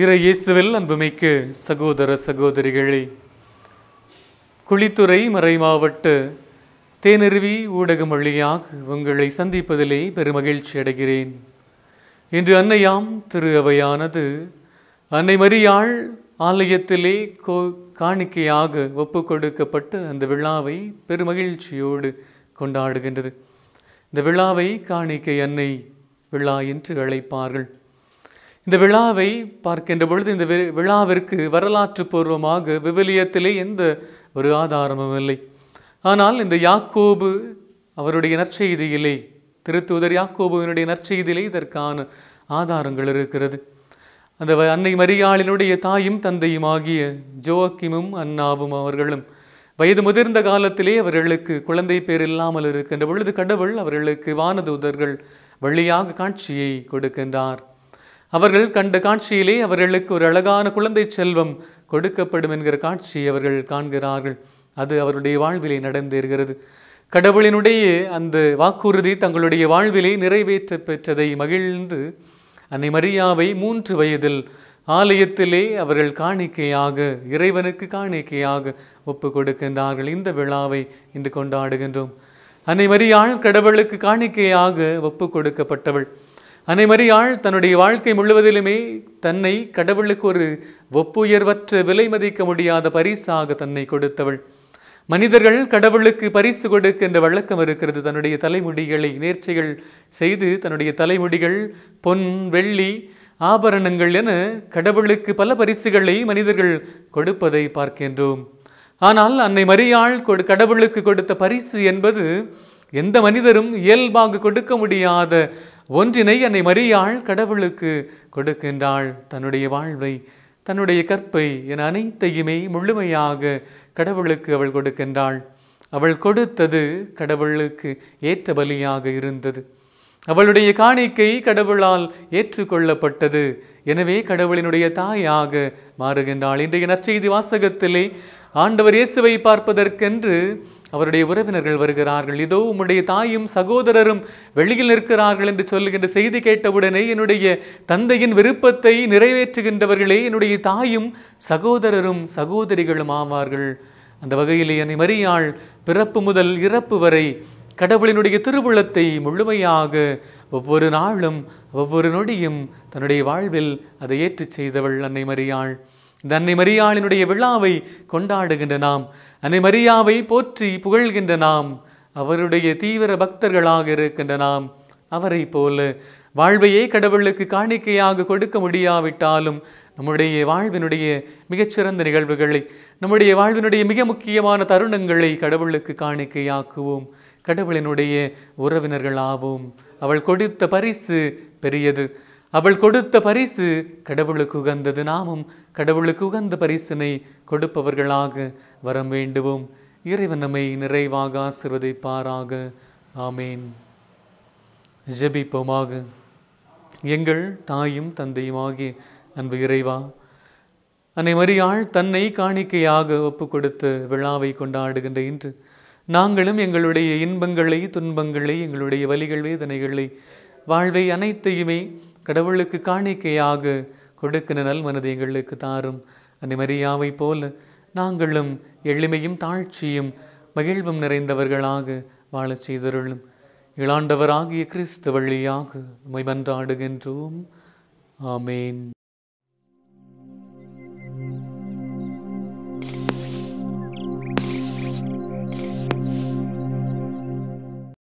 இறை இயேசுவில் அன்புமிக்கு சகோதர சகோதரிகளே குளித்துறை மறை மாவட்ட தேனருவி ஊடகம் வழியாக உங்களை சந்திப்பதிலே பெருமகிழ்ச்சி அடைகிறேன் இன்று அன்னையாம் திரு அவையானது அன்னை மரியாள் ஆலயத்திலே கோ காணிக்கையாக ஒப்பு கொடுக்கப்பட்டு அந்த விழாவை பெருமகிழ்ச்சியோடு கொண்டாடுகின்றது இந்த விழாவை காணிக்கை அன்னை விழா என்று அழைப்பார்கள் இந்த விழாவை பார்க்கின்ற பொழுது இந்த விழாவிற்கு வரலாற்று பூர்வமாக விவிலியத்திலே எந்த ஒரு ஆதாரமும் இல்லை ஆனால் இந்த யாக்கோபு அவருடைய நற்செய்தியிலே திருத்தூதர் யாக்கோபுவினுடைய நற்செய்தியிலே இதற்கான ஆதாரங்கள் இருக்கிறது அந்த அன்னை மரியாளினுடைய தாயும் தந்தையும் ஆகிய ஜோக்கிமும் அண்ணாவும் அவர்களும் வயது முதிர்ந்த காலத்திலே அவர்களுக்கு குழந்தை பேர் இல்லாமல் இருக்கின்ற பொழுது கடவுள் அவர்களுக்கு வானதூதர்கள் வழியாக காட்சியை கொடுக்கின்றார் அவர்கள் கண்ட காட்சியிலே அவர்களுக்கு ஒரு அழகான குழந்தை செல்வம் கொடுக்கப்படும் என்கிற காட்சி அவர்கள் காண்கிறார்கள் அது அவருடைய வாழ்விலே நடந்தேறுகிறது கடவுளினுடைய அந்த வாக்குறுதி தங்களுடைய வாழ்விலே நிறைவேற்ற பெற்றதை மகிழ்ந்து அன்னை மரியாவை மூன்று வயதில் ஆலயத்திலே அவர்கள் காணிக்கையாக இறைவனுக்கு காணிக்கையாக ஒப்பு கொடுக்கின்றார்கள் இந்த விழாவை இன்று கொண்டாடுகின்றோம் அன்னை மரியாள் கடவுளுக்கு காணிக்கையாக ஒப்பு கொடுக்கப்பட்டவள் மரியாள் தன்னுடைய வாழ்க்கை முழுவதிலுமே தன்னை கடவுளுக்கு ஒரு ஒப்புயர்வற்ற விலை மதிக்க முடியாத பரிசாக தன்னை கொடுத்தவள் மனிதர்கள் கடவுளுக்கு பரிசு கொடுக்கின்ற வழக்கம் இருக்கிறது தன்னுடைய தலைமுடிகளை நேர்ச்சிகள் செய்து தன்னுடைய தலைமுடிகள் பொன் வெள்ளி ஆபரணங்கள் என கடவுளுக்கு பல பரிசுகளை மனிதர்கள் கொடுப்பதை பார்க்கின்றோம் ஆனால் அன்னை மரியாள் கொடு கடவுளுக்கு கொடுத்த பரிசு என்பது எந்த மனிதரும் இயல்பாக கொடுக்க முடியாத ஒன்றினை என்னை மறியாள் கடவுளுக்கு கொடுக்கின்றாள் தன்னுடைய வாழ்வை தன்னுடைய கற்பை என அனைத்தையுமே முழுமையாக கடவுளுக்கு அவள் கொடுக்கின்றாள் அவள் கொடுத்தது கடவுளுக்கு ஏற்ற பலியாக இருந்தது அவளுடைய காணிக்கை கடவுளால் ஏற்றுக்கொள்ளப்பட்டது எனவே கடவுளினுடைய தாயாக மாறுகின்றாள் இன்றைய நற்செய்தி வாசகத்திலே ஆண்டவர் இயேசுவை பார்ப்பதற்கென்று அவருடைய உறவினர்கள் வருகிறார்கள் இதோ உம்முடைய தாயும் சகோதரரும் வெளியில் நிற்கிறார்கள் என்று சொல்லுகின்ற செய்தி கேட்டவுடனே என்னுடைய தந்தையின் விருப்பத்தை நிறைவேற்றுகின்றவர்களே என்னுடைய தாயும் சகோதரரும் சகோதரிகளும் ஆவார்கள் அந்த வகையில் என்னை மறியாள் பிறப்பு முதல் இறப்பு வரை கடவுளினுடைய திருவுள்ளத்தை முழுமையாக ஒவ்வொரு நாளும் ஒவ்வொரு நொடியும் தன்னுடைய வாழ்வில் அதை ஏற்றுச் செய்தவள் அன்னை மறியாள் இந்த அன்னை மரியாளினுடைய விழாவை கொண்டாடுகின்ற நாம் அன்னை மரியாவை போற்றி புகழ்கின்ற நாம் அவருடைய தீவிர பக்தர்களாக இருக்கின்ற நாம் அவரை போல வாழ்வையே கடவுளுக்கு காணிக்கையாக கொடுக்க முடியாவிட்டாலும் நம்முடைய வாழ்வினுடைய மிகச்சிறந்த நிகழ்வுகளை நம்முடைய வாழ்வினுடைய மிக முக்கியமான தருணங்களை கடவுளுக்கு காணிக்கையாக்குவோம் கடவுளினுடைய உறவினர்களாவோம் அவள் கொடுத்த பரிசு பெரியது அவள் கொடுத்த பரிசு கடவுளுக்கு உகந்தது நாமும் கடவுளுக்கு உகந்த பரிசினை கொடுப்பவர்களாக வரம் வேண்டுவோம் இறைவன் நம்மை நிறைவாக ஆசிர்வதிப்பாராக ஆமேன் ஜபிப்போமாக எங்கள் தாயும் தந்தையுமாகி அன்பு இறைவா அன்னை மறியாள் தன்னை காணிக்கையாக ஒப்பு கொடுத்து விழாவை கொண்டாடுகின்ற இன்று நாங்களும் எங்களுடைய இன்பங்களை துன்பங்களை எங்களுடைய வலிகள் வேதனைகளை வாழ்வை அனைத்தையுமே கடவுளுக்கு காணிக்கையாக கொடுக்கிற நல்மனது எங்களுக்கு தாரும் அன்னை போல நாங்களும் எளிமையும் தாழ்ச்சியும் மகிழ்வும் நிறைந்தவர்களாக வாழச் செய்தருளும் இளாண்டவராகிய கிறிஸ்து வழியாக உமை ஆமேன்